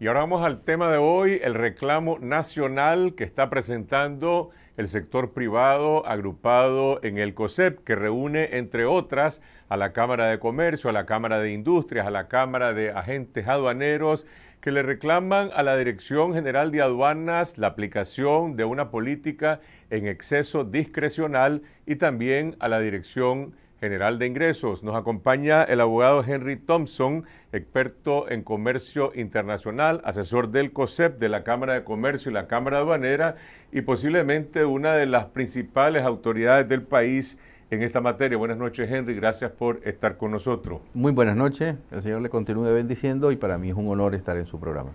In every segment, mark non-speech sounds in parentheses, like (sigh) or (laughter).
Y ahora vamos al tema de hoy, el reclamo nacional que está presentando el sector privado agrupado en el COSEP, que reúne, entre otras, a la Cámara de Comercio, a la Cámara de Industrias, a la Cámara de Agentes Aduaneros, que le reclaman a la Dirección General de Aduanas la aplicación de una política en exceso discrecional y también a la Dirección General de Ingresos. Nos acompaña el abogado Henry Thompson, experto en comercio internacional, asesor del COSEP de la Cámara de Comercio y la Cámara Aduanera y posiblemente una de las principales autoridades del país en esta materia. Buenas noches, Henry. Gracias por estar con nosotros. Muy buenas noches. El Señor le continúe bendiciendo y para mí es un honor estar en su programa.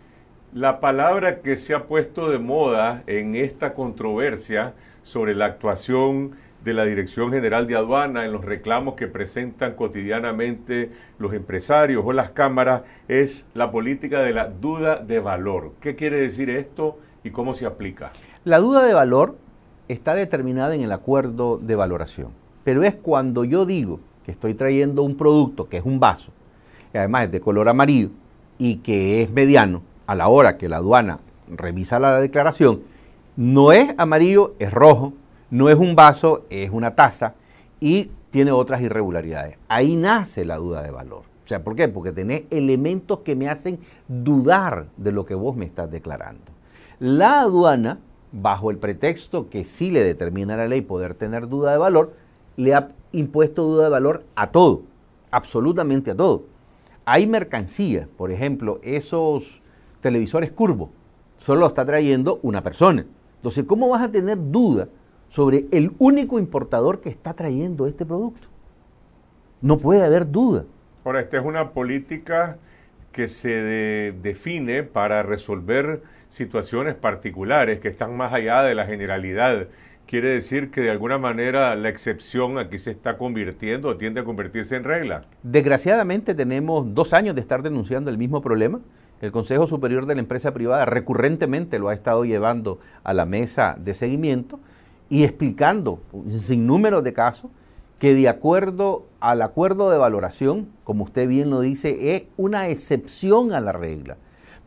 La palabra que se ha puesto de moda en esta controversia sobre la actuación de la Dirección General de Aduana en los reclamos que presentan cotidianamente los empresarios o las cámaras es la política de la duda de valor. ¿Qué quiere decir esto y cómo se aplica? La duda de valor está determinada en el acuerdo de valoración, pero es cuando yo digo que estoy trayendo un producto que es un vaso, y además es de color amarillo y que es mediano a la hora que la aduana revisa la declaración, no es amarillo, es rojo, no es un vaso, es una taza y tiene otras irregularidades. Ahí nace la duda de valor. O sea, ¿por qué? Porque tenés elementos que me hacen dudar de lo que vos me estás declarando. La aduana, bajo el pretexto que sí le determina la ley poder tener duda de valor, le ha impuesto duda de valor a todo, absolutamente a todo. Hay mercancías, por ejemplo, esos televisores curvos, solo está trayendo una persona. Entonces, ¿cómo vas a tener duda sobre el único importador que está trayendo este producto. No puede haber duda. Ahora, esta es una política que se define para resolver situaciones particulares que están más allá de la generalidad. Quiere decir que de alguna manera la excepción aquí se está convirtiendo o tiende a convertirse en regla. Desgraciadamente tenemos dos años de estar denunciando el mismo problema. El Consejo Superior de la Empresa Privada recurrentemente lo ha estado llevando a la mesa de seguimiento y explicando sin número de casos que de acuerdo al acuerdo de valoración, como usted bien lo dice, es una excepción a la regla.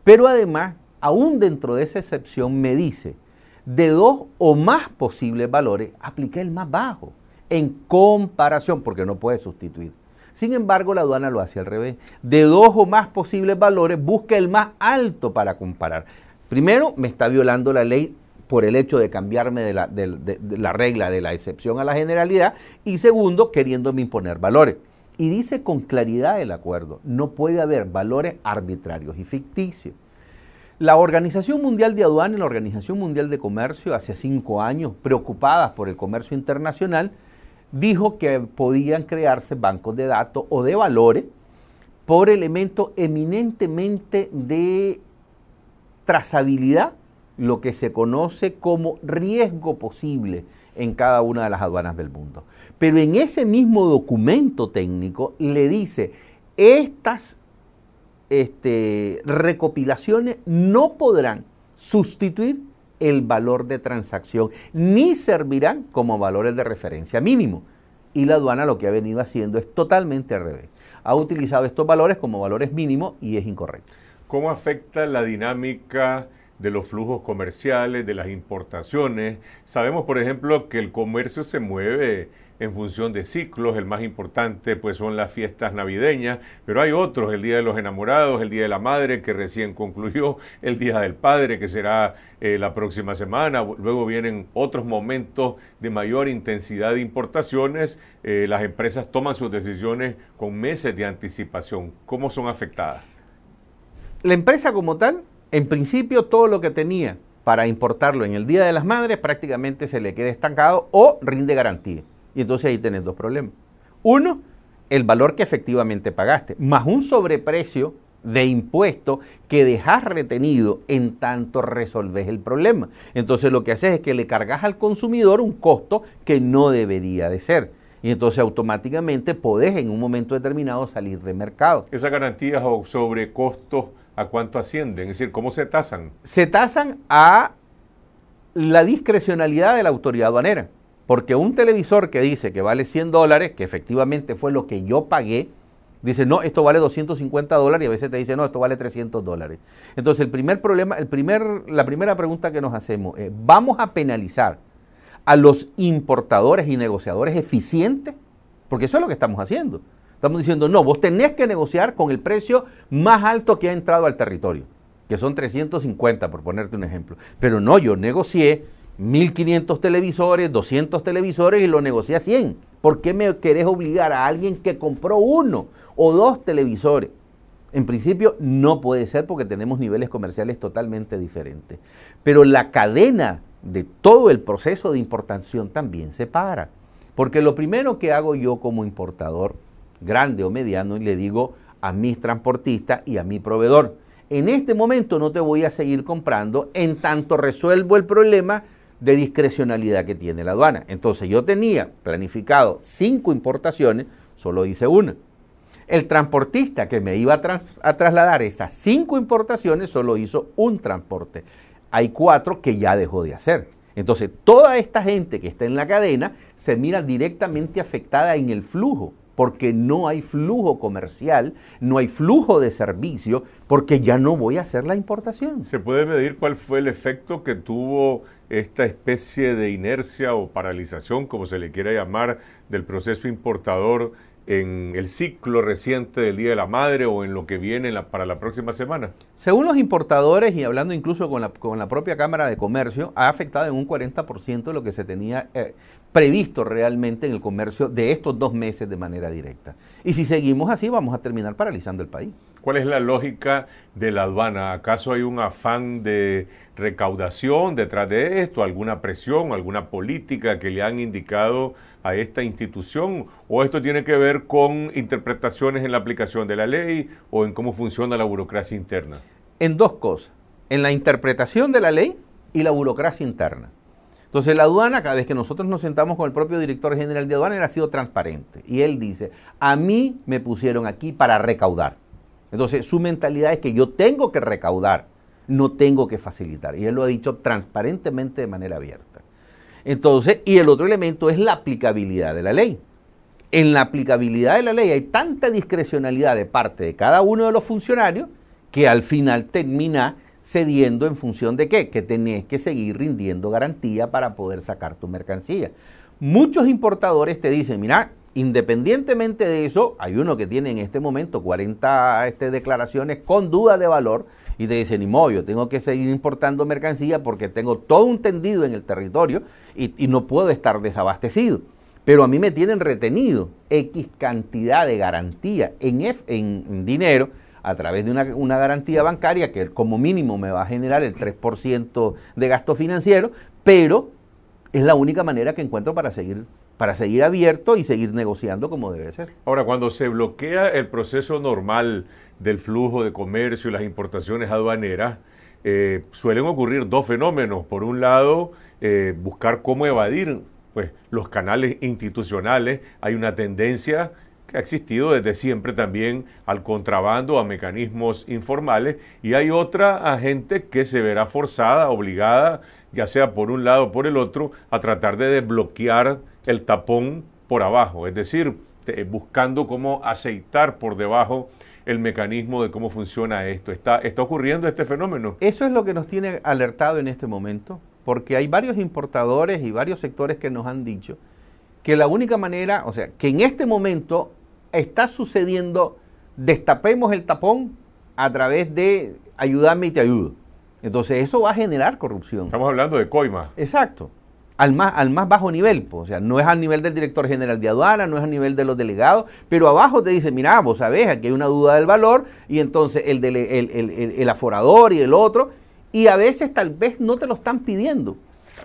Pero además, aún dentro de esa excepción me dice, de dos o más posibles valores, apliqué el más bajo, en comparación, porque no puede sustituir. Sin embargo, la aduana lo hace al revés. De dos o más posibles valores, busca el más alto para comparar. Primero, me está violando la ley por el hecho de cambiarme de la, regla de la excepción a la generalidad y segundo, queriéndome imponer valores. Y dice con claridad el acuerdo, no puede haber valores arbitrarios y ficticios. La Organización Mundial de Aduanas y la Organización Mundial de Comercio, hace cinco años, preocupadas por el comercio internacional, dijo que podían crearse bancos de datos o de valores por elementos eminentemente de trazabilidad lo que se conoce como riesgo posible en cada una de las aduanas del mundo. Pero en ese mismo documento técnico le dice, estas este, recopilaciones no podrán sustituir el valor de transacción ni servirán como valores de referencia mínimo. Y la aduana lo que ha venido haciendo es totalmente al revés. Ha utilizado estos valores como valores mínimos y es incorrecto. ¿Cómo afecta la dinámica? de los flujos comerciales, de las importaciones. Sabemos, por ejemplo, que el comercio se mueve en función de ciclos, el más importante pues son las fiestas navideñas, pero hay otros, el Día de los Enamorados, el Día de la Madre que recién concluyó, el Día del Padre que será eh, la próxima semana, luego vienen otros momentos de mayor intensidad de importaciones, eh, las empresas toman sus decisiones con meses de anticipación. ¿Cómo son afectadas? La empresa como tal en principio todo lo que tenía para importarlo en el Día de las Madres prácticamente se le queda estancado o rinde garantía. Y entonces ahí tenés dos problemas. Uno, el valor que efectivamente pagaste, más un sobreprecio de impuesto que dejas retenido en tanto resolves el problema. Entonces lo que haces es que le cargas al consumidor un costo que no debería de ser. Y entonces automáticamente podés en un momento determinado salir de mercado. Esas garantías o sobrecostos ¿a cuánto ascienden? Es decir, ¿cómo se tasan? Se tasan a la discrecionalidad de la autoridad aduanera. Porque un televisor que dice que vale 100 dólares, que efectivamente fue lo que yo pagué, dice, no, esto vale 250 dólares y a veces te dice, no, esto vale 300 dólares. Entonces, el primer problema, el primer, la primera pregunta que nos hacemos es, ¿vamos a penalizar a los importadores y negociadores eficientes? Porque eso es lo que estamos haciendo. Estamos diciendo, no, vos tenés que negociar con el precio más alto que ha entrado al territorio, que son 350, por ponerte un ejemplo. Pero no, yo negocié 1.500 televisores, 200 televisores y lo negocié a 100. ¿Por qué me querés obligar a alguien que compró uno o dos televisores? En principio no puede ser porque tenemos niveles comerciales totalmente diferentes. Pero la cadena de todo el proceso de importación también se para. Porque lo primero que hago yo como importador grande o mediano y le digo a mis transportistas y a mi proveedor, en este momento no te voy a seguir comprando en tanto resuelvo el problema de discrecionalidad que tiene la aduana. Entonces yo tenía planificado cinco importaciones, solo hice una. El transportista que me iba a, trasladar esas cinco importaciones solo hizo un transporte. Hay cuatro que ya dejó de hacer. Entonces toda esta gente que está en la cadena se mira directamente afectada en el flujo porque no hay flujo comercial, no hay flujo de servicio, porque ya no voy a hacer la importación. ¿Se puede medir cuál fue el efecto que tuvo esta especie de inercia o paralización, como se le quiera llamar, del proceso importador en el ciclo reciente del Día de la Madre o en lo que viene para la próxima semana? Según los importadores y hablando incluso con la, propia Cámara de Comercio, ha afectado en un 40% lo que se tenía eh, previsto realmente en el comercio de estos dos meses de manera directa. Y si seguimos así, vamos a terminar paralizando el país. ¿Cuál es la lógica de la aduana? ¿Acaso hay un afán de recaudación detrás de esto? ¿Alguna presión, alguna política que le han indicado a esta institución? ¿O esto tiene que ver con interpretaciones en la aplicación de la ley o en cómo funciona la burocracia interna? En dos cosas, en la interpretación de la ley y la burocracia interna. Entonces la aduana, cada vez que nosotros nos sentamos con el propio director general de aduana, él ha sido transparente. Y él dice, a mí me pusieron aquí para recaudar. Entonces su mentalidad es que yo tengo que recaudar, no tengo que facilitar. Y él lo ha dicho transparentemente de manera abierta. Entonces, y el otro elemento es la aplicabilidad de la ley. En la aplicabilidad de la ley hay tanta discrecionalidad de parte de cada uno de los funcionarios que al final termina cediendo en función de qué? Que tenés que seguir rindiendo garantía para poder sacar tu mercancía. Muchos importadores te dicen, mira, independientemente de eso, hay uno que tiene en este momento 40 este, declaraciones con duda de valor y te dicen, ni modo, yo tengo que seguir importando mercancía porque tengo todo un tendido en el territorio y, no puedo estar desabastecido pero a mí me tienen retenido X cantidad de garantía en, en, dinero a través de una, garantía bancaria que como mínimo me va a generar el 3% de gasto financiero, pero es la única manera que encuentro para seguir para seguir abierto y seguir negociando como debe ser. Ahora, cuando se bloquea el proceso normal del flujo de comercio y las importaciones aduaneras, eh, suelen ocurrir dos fenómenos. Por un lado, eh, buscar cómo evadir pues, los canales institucionales. Hay una tendencia que ha existido desde siempre también al contrabando, a mecanismos informales, y hay otra gente que se verá forzada, obligada, ya sea por un lado o por el otro, a tratar de desbloquear el tapón por abajo, es decir, buscando cómo aceitar por debajo el mecanismo de cómo funciona esto. ¿Está, ¿Está ocurriendo este fenómeno? Eso es lo que nos tiene alertado en este momento, porque hay varios importadores y varios sectores que nos han dicho que la única manera, o sea, que en este momento está sucediendo, destapemos el tapón a través de ayudarme y te ayudo. Entonces eso va a generar corrupción. Estamos hablando de coima. Exacto. Al más, al más bajo nivel, pues. o sea, no es al nivel del director general de aduana, no es al nivel de los delegados, pero abajo te dice, mira, vos sabés, aquí hay una duda del valor, y entonces el, el, aforador y el otro, y a veces tal vez no te lo están pidiendo,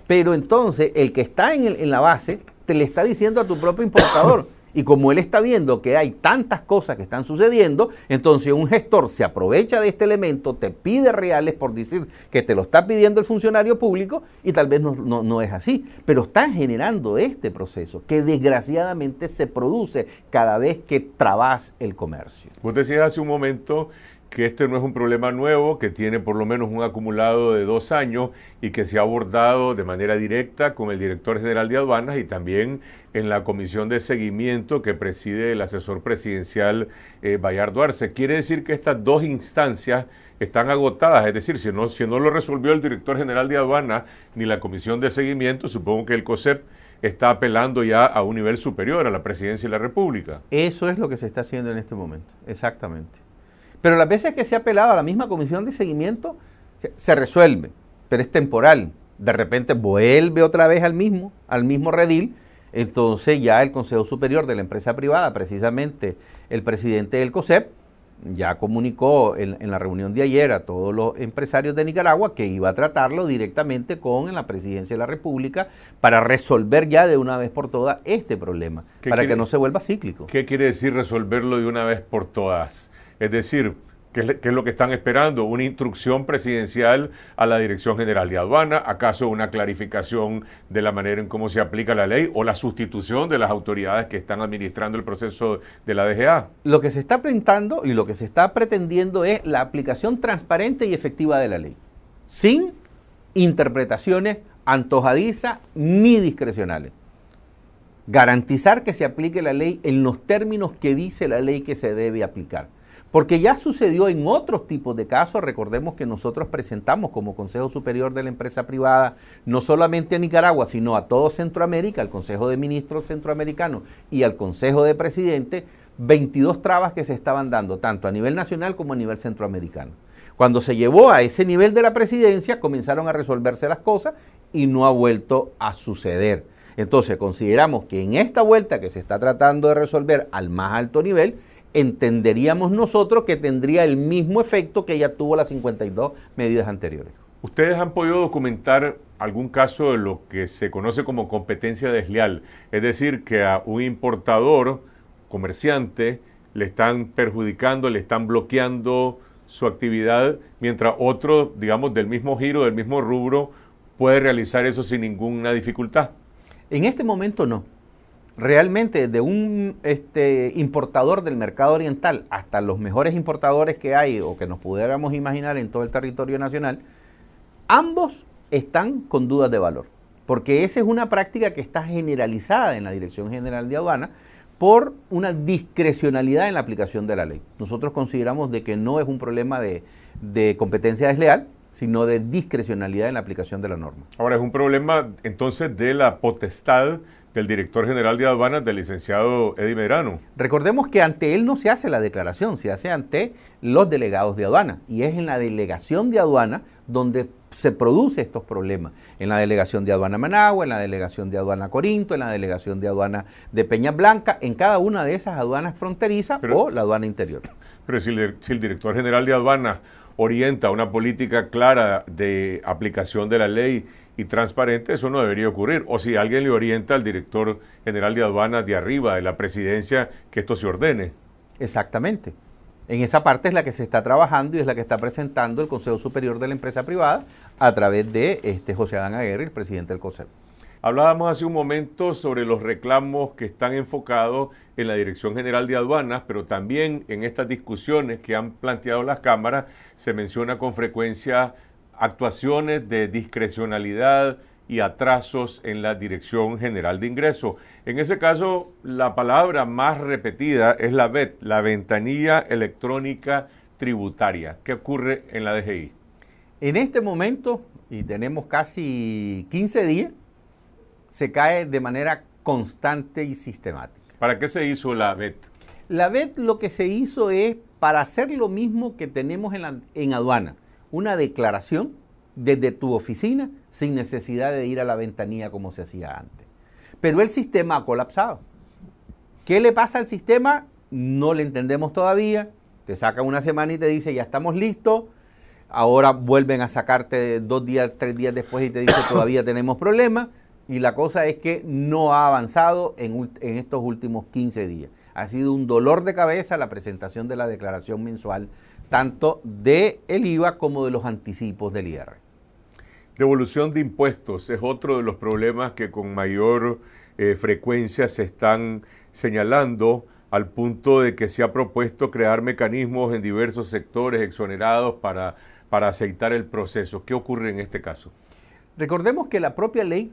pero entonces el que está en, en la base te le está diciendo a tu propio importador, y como él está viendo que hay tantas cosas que están sucediendo, entonces un gestor se aprovecha de este elemento, te pide reales por decir que te lo está pidiendo el funcionario público y tal vez no, es así. Pero están generando este proceso que desgraciadamente se produce cada vez que trabas el comercio. Vos decías hace un momento que este no es un problema nuevo, que tiene por lo menos un acumulado de dos años y que se ha abordado de manera directa con el director general de aduanas y también en la comisión de seguimiento que preside el asesor presidencial eh, Bayardo Arce. Quiere decir que estas dos instancias están agotadas, es decir, si no, si no lo resolvió el director general de aduanas ni la comisión de seguimiento, supongo que el COSEP está apelando ya a un nivel superior a la presidencia de la República. Eso es lo que se está haciendo en este momento, exactamente. Pero las veces que se ha apelado a la misma comisión de seguimiento, se, resuelve, pero es temporal. De repente vuelve otra vez al mismo, al mismo redil. Entonces ya el Consejo Superior de la Empresa Privada, precisamente el presidente del COSEP, ya comunicó en, la reunión de ayer a todos los empresarios de Nicaragua que iba a tratarlo directamente con la presidencia de la República para resolver ya de una vez por todas este problema, para que no se vuelva cíclico. ¿Qué quiere decir resolverlo de una vez por todas? Es decir, ¿Qué es, lo que están esperando? ¿Una instrucción presidencial a la Dirección General de Aduana? ¿Acaso una clarificación de la manera en cómo se aplica la ley o la sustitución de las autoridades que están administrando el proceso de la DGA? Lo que se está pintando y lo que se está pretendiendo es la aplicación transparente y efectiva de la ley, sin interpretaciones antojadizas ni discrecionales. Garantizar que se aplique la ley en los términos que dice la ley que se debe aplicar. Porque ya sucedió en otros tipos de casos, recordemos que nosotros presentamos como Consejo Superior de la Empresa Privada, no solamente a Nicaragua, sino a todo Centroamérica, al Consejo de Ministros Centroamericano y al Consejo de Presidente, 22 trabas que se estaban dando, tanto a nivel nacional como a nivel centroamericano. Cuando se llevó a ese nivel de la presidencia, comenzaron a resolverse las cosas y no ha vuelto a suceder. Entonces, consideramos que en esta vuelta que se está tratando de resolver al más alto nivel, entenderíamos nosotros que tendría el mismo efecto que ya tuvo las 52 medidas anteriores. ¿Ustedes han podido documentar algún caso de lo que se conoce como competencia desleal? Es decir, que a un importador, comerciante, le están perjudicando, le están bloqueando su actividad, mientras otro, digamos, del mismo giro, del mismo rubro, puede realizar eso sin ninguna dificultad. En este momento no realmente de un este, importador del mercado oriental hasta los mejores importadores que hay o que nos pudiéramos imaginar en todo el territorio nacional, ambos están con dudas de valor, porque esa es una práctica que está generalizada en la Dirección General de Aduana por una discrecionalidad en la aplicación de la ley. Nosotros consideramos de que no es un problema de, de competencia desleal, sino de discrecionalidad en la aplicación de la norma. Ahora, es un problema entonces de la potestad del director general de aduanas, del licenciado Eddie Medrano. Recordemos que ante él no se hace la declaración, se hace ante los delegados de aduana y es en la delegación de aduana donde se producen estos problemas. En la delegación de aduana Managua, en la delegación de aduana Corinto, en la delegación de aduana de Peña Blanca, en cada una de esas aduanas fronterizas o la aduana interior. Pero si el, director general de aduanas orienta una política clara de aplicación de la ley, y transparente, eso no debería ocurrir. O si alguien le orienta al director general de aduanas de arriba, de la presidencia, que esto se ordene. Exactamente. En esa parte es la que se está trabajando y es la que está presentando el Consejo Superior de la Empresa Privada a través de este, José Adán Aguirre, el presidente del Consejo. Hablábamos hace un momento sobre los reclamos que están enfocados en la Dirección General de Aduanas, pero también en estas discusiones que han planteado las cámaras se menciona con frecuencia actuaciones de discrecionalidad y atrasos en la Dirección General de Ingreso. En ese caso, la palabra más repetida es la VET, la ventanilla electrónica tributaria. ¿Qué ocurre en la DGI? En este momento, y tenemos casi 15 días, se cae de manera constante y sistemática. ¿Para qué se hizo la VET? La VET lo que se hizo es para hacer lo mismo que tenemos en, en aduana una declaración desde tu oficina sin necesidad de ir a la ventanilla como se hacía antes. Pero el sistema ha colapsado. ¿Qué le pasa al sistema? No le entendemos todavía. Te sacan una semana y te dice, ya estamos listos. Ahora vuelven a sacarte dos días, tres días después y te dice, (coughs) (coughs) todavía tenemos problemas. Y la cosa es que no ha avanzado en, en estos últimos 15 días. Ha sido un dolor de cabeza la presentación de la declaración mensual tanto del IVA como de los anticipos del IR. Devolución de impuestos es otro de los problemas que con mayor eh, frecuencia se están señalando al punto de que se ha propuesto crear mecanismos en diversos sectores exonerados para, para aceitar el proceso. ¿Qué ocurre en este caso? Recordemos que la propia ley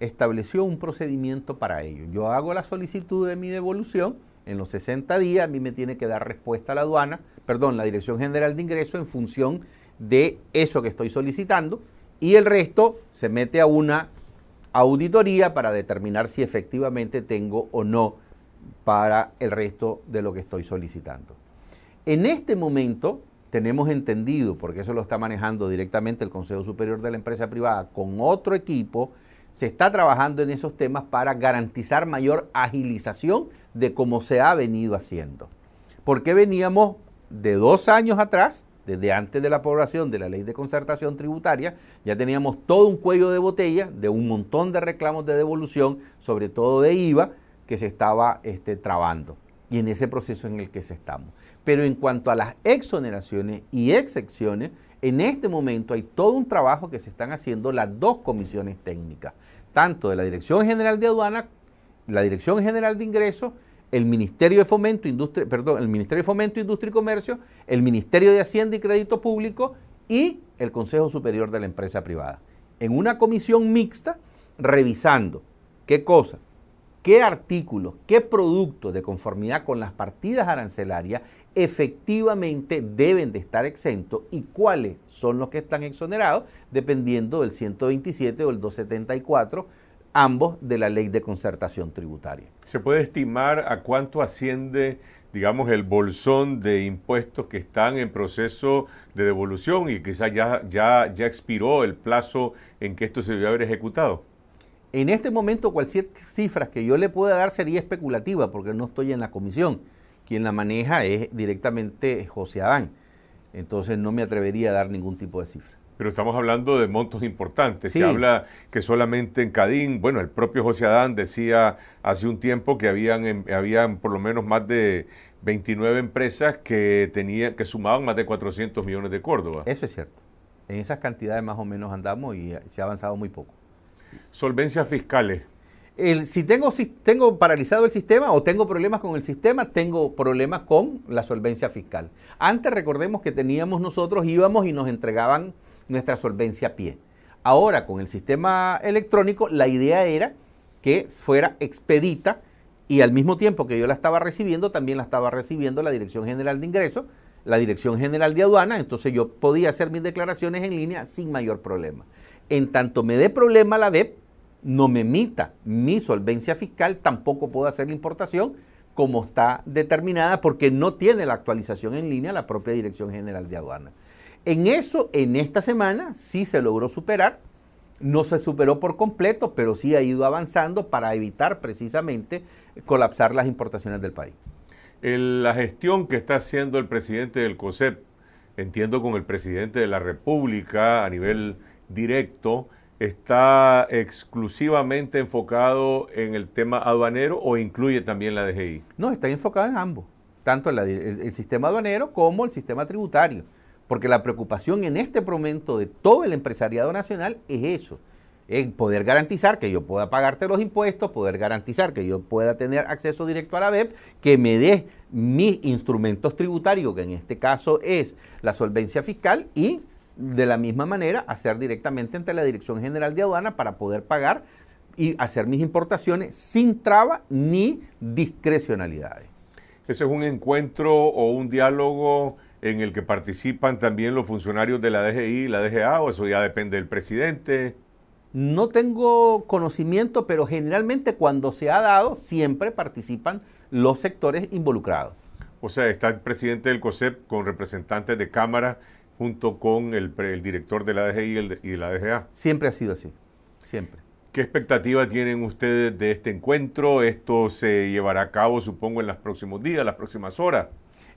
estableció un procedimiento para ello. Yo hago la solicitud de mi devolución, en los 60 días, a mí me tiene que dar respuesta la aduana, perdón, la Dirección General de Ingreso en función de eso que estoy solicitando y el resto se mete a una auditoría para determinar si efectivamente tengo o no para el resto de lo que estoy solicitando. En este momento tenemos entendido, porque eso lo está manejando directamente el Consejo Superior de la Empresa Privada con otro equipo, se está trabajando en esos temas para garantizar mayor agilización de cómo se ha venido haciendo. Porque veníamos de dos años atrás, desde antes de la aprobación de la ley de concertación tributaria, ya teníamos todo un cuello de botella de un montón de reclamos de devolución, sobre todo de IVA, que se estaba este, trabando y en ese proceso en el que se estamos. Pero en cuanto a las exoneraciones y excepciones, en este momento hay todo un trabajo que se están haciendo las dos comisiones técnicas, tanto de la Dirección General de Aduana, la Dirección General de Ingresos, el Ministerio de Fomento, Industria, el Ministerio de Fomento, Industria y Comercio, el Ministerio de Hacienda y Crédito Público y el Consejo Superior de la Empresa Privada. En una comisión mixta, revisando qué cosa, qué artículos, qué productos de conformidad con las partidas arancelarias efectivamente deben de estar exentos y cuáles son los que están exonerados, dependiendo del 127 o el 274, ambos de la ley de concertación tributaria. ¿Se puede estimar a cuánto asciende, digamos, el bolsón de impuestos que están en proceso de devolución y quizás ya, ya, ya expiró el plazo en que esto se debió haber ejecutado? En este momento cualquier cifra que yo le pueda dar sería especulativa porque no estoy en la comisión quien la maneja es directamente José Adán. Entonces no me atrevería a dar ningún tipo de cifra. Pero estamos hablando de montos importantes. Se habla que solamente en Cadín, bueno, el propio José Adán decía hace un tiempo que habían, em, habían por lo menos más de 29 empresas que, tenían, que sumaban más de 400 millones de Córdoba. Eso es cierto. En esas cantidades más o menos andamos y se ha avanzado muy poco. Solvencias fiscales si tengo, paralizado el sistema o tengo problemas con el sistema, tengo problemas con la solvencia fiscal. Antes recordemos que teníamos nosotros, íbamos y nos entregaban nuestra solvencia a pie. Ahora con el sistema electrónico, la idea era que fuera expedita y al mismo tiempo que yo la estaba recibiendo, también la estaba recibiendo la Dirección General de Ingresos, la Dirección General de Aduana, entonces yo podía hacer mis declaraciones en línea sin mayor problema. En tanto me dé problema la web no me emita mi solvencia fiscal, tampoco puedo hacer la importación como está determinada porque no tiene la actualización en línea la propia Dirección General de Aduana. En eso, en esta semana, sí se logró superar, no se superó por completo, pero sí ha ido avanzando para evitar precisamente colapsar las importaciones del país. la gestión que está haciendo el presidente del COSEP, entiendo con el presidente de la República a nivel directo, está exclusivamente enfocado en el tema aduanero o incluye también la DGI? No, está enfocado en ambos, tanto el, el, sistema aduanero como el sistema tributario, porque la preocupación en este momento de todo el empresariado nacional es eso, es poder garantizar que yo pueda pagarte los impuestos, poder garantizar que yo pueda tener acceso directo a la BEP, que me des mis instrumentos tributarios, que en este caso es la solvencia fiscal y de la misma manera, hacer directamente ante la Dirección General de Aduana para poder pagar y hacer mis importaciones sin traba ni discrecionalidades. ¿Eso es un encuentro o un diálogo en el que participan también los funcionarios de la DGI y la DGA o eso ya depende del presidente. No tengo conocimiento, pero generalmente cuando se ha dado siempre participan los sectores involucrados. O sea, está el presidente del COSEP con representantes de cámara junto con el, director de la DGI y, de la DGA. Siempre ha sido así, siempre. ¿Qué expectativas tienen ustedes de este encuentro? Esto se llevará a cabo, supongo, en los próximos días, las próximas horas.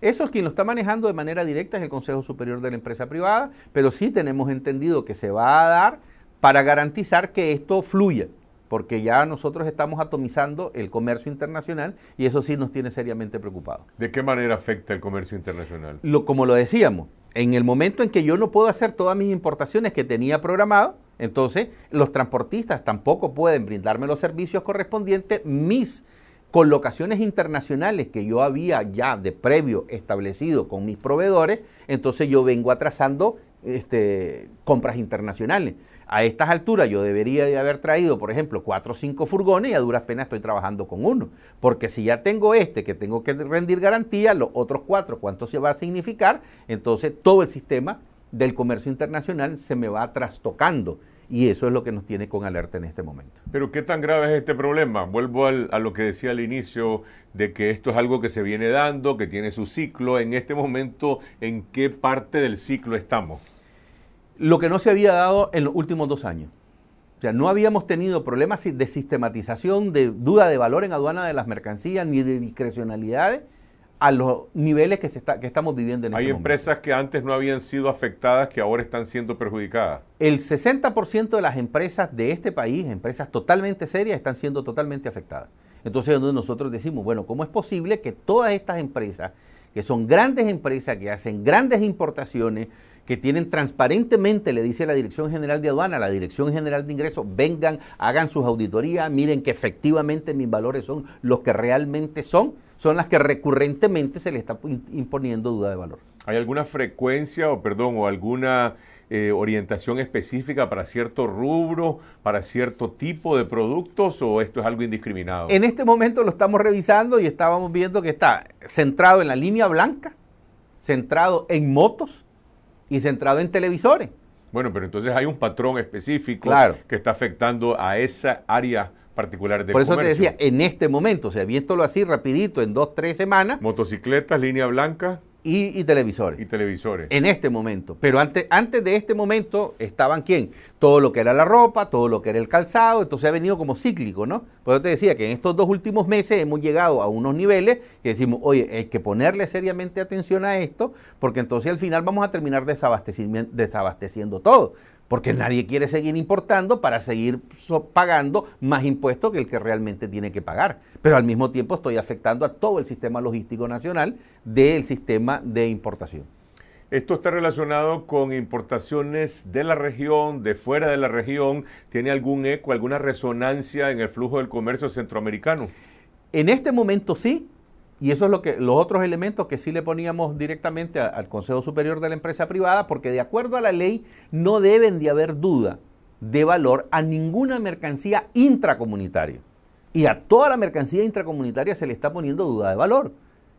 Eso es quien lo está manejando de manera directa es el Consejo Superior de la Empresa Privada, pero sí tenemos entendido que se va a dar para garantizar que esto fluya, porque ya nosotros estamos atomizando el comercio internacional y eso sí nos tiene seriamente preocupado ¿De qué manera afecta el comercio internacional? como lo decíamos, en el momento en que yo no puedo hacer todas mis importaciones que tenía programado, entonces los transportistas tampoco pueden brindarme los servicios correspondientes, mis colocaciones internacionales que yo había ya de previo establecido con mis proveedores, entonces yo vengo atrasando este, compras internacionales a estas alturas yo debería de haber traído, por ejemplo, cuatro o cinco furgones y a duras penas estoy trabajando con uno. Porque si ya tengo este que tengo que rendir garantía, los otros cuatro, ¿cuánto se va a significar? Entonces todo el sistema del comercio internacional se me va trastocando. Y eso es lo que nos tiene con alerta en este momento. Pero ¿qué tan grave es este problema? Vuelvo a lo que decía al inicio de que esto es algo que se viene dando, que tiene su ciclo. En este momento, ¿en qué parte del ciclo estamos? lo que no se había dado en los últimos dos años. O sea, no habíamos tenido problemas de sistematización, de duda de valor en aduana de las mercancías, ni de discrecionalidades a los niveles que, estamos viviendo en Hay este momento. Hay empresas que antes no habían sido afectadas que ahora están siendo perjudicadas. El 60% de las empresas de este país, empresas totalmente serias, están siendo totalmente afectadas. Entonces nosotros decimos, bueno, ¿cómo es posible que todas estas empresas, que son grandes empresas, que hacen grandes importaciones, que tienen transparentemente, le dice la Dirección General de Aduana, la Dirección General de Ingresos, vengan, hagan sus auditorías, miren que efectivamente mis valores son los que realmente son, son las que recurrentemente se le está imponiendo duda de valor. ¿Hay alguna frecuencia o, perdón, o alguna eh, orientación específica para cierto rubro, para cierto tipo de productos o esto es algo indiscriminado? En este momento lo estamos revisando y estábamos viendo que está centrado en la línea blanca, centrado en motos, y centrado en televisores. Bueno, pero entonces hay un patrón específico que está afectando a esa área particular del Por eso te decía, en este momento, o sea, viéndolo así rapidito, en dos, tres semanas. Motocicletas, línea blanca. Y, televisores. Y televisores. En este momento. Pero antes, antes de este momento estaban quién? Todo lo que era la ropa, todo lo que era el calzado. Entonces ha venido como cíclico, ¿no? Por eso te decía que en estos dos últimos meses hemos llegado a unos niveles que decimos, oye, hay que ponerle seriamente atención a esto, porque entonces al final vamos a terminar desabasteciendo todo porque nadie quiere seguir importando para seguir pagando más impuestos que el que realmente tiene que pagar. Pero al mismo tiempo estoy afectando a todo el sistema logístico nacional del sistema de importación. Esto está relacionado con importaciones de la región, de fuera de la región. ¿Tiene algún eco, alguna resonancia en el flujo del comercio centroamericano? En este momento sí, y eso es lo que los otros elementos que sí le poníamos directamente al Consejo Superior de la Empresa Privada, porque de acuerdo a la ley no deben de haber duda de valor a ninguna mercancía intracomunitaria. Y a toda la mercancía intracomunitaria se le está poniendo duda de valor,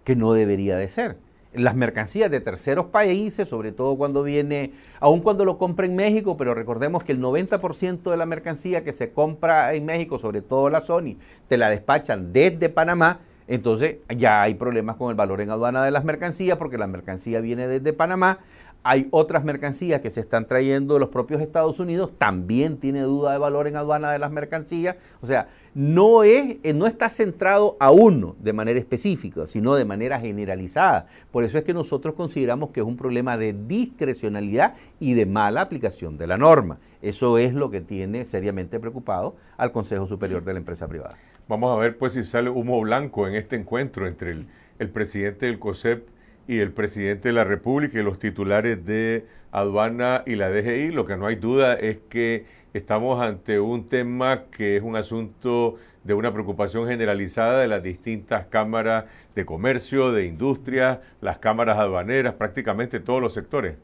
que no debería de ser. Las mercancías de terceros países, sobre todo cuando viene, aun cuando lo compra en México, pero recordemos que el 90% de la mercancía que se compra en México, sobre todo la Sony, te la despachan desde Panamá, entonces ya hay problemas con el valor en aduana de las mercancías porque la mercancía viene desde Panamá. Hay otras mercancías que se están trayendo de los propios Estados Unidos, también tiene duda de valor en aduana de las mercancías. O sea, no, es, eh, no está centrado a uno de manera específica, sino de manera generalizada. Por eso es que nosotros consideramos que es un problema de discrecionalidad y de mala aplicación de la norma. Eso es lo que tiene seriamente preocupado al Consejo Superior de la Empresa Privada. Vamos a ver pues si sale humo blanco en este encuentro entre el, el presidente del COSEP y el presidente de la República y los titulares de aduana y la DGI. Lo que no hay duda es que estamos ante un tema que es un asunto de una preocupación generalizada de las distintas cámaras de comercio, de industria, las cámaras aduaneras, prácticamente todos los sectores.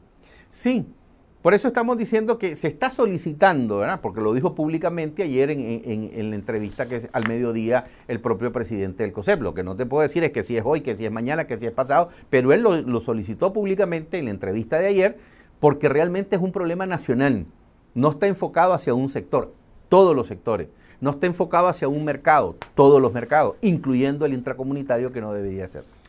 Sí, por eso estamos diciendo que se está solicitando, ¿verdad? porque lo dijo públicamente ayer en, la entrevista que es al mediodía el propio presidente del COSEP. Lo que no te puedo decir es que si es hoy, que si es mañana, que si es pasado, pero él lo, lo solicitó públicamente en la entrevista de ayer porque realmente es un problema nacional. No está enfocado hacia un sector, todos los sectores. No está enfocado hacia un mercado, todos los mercados, incluyendo el intracomunitario que no debería hacerse.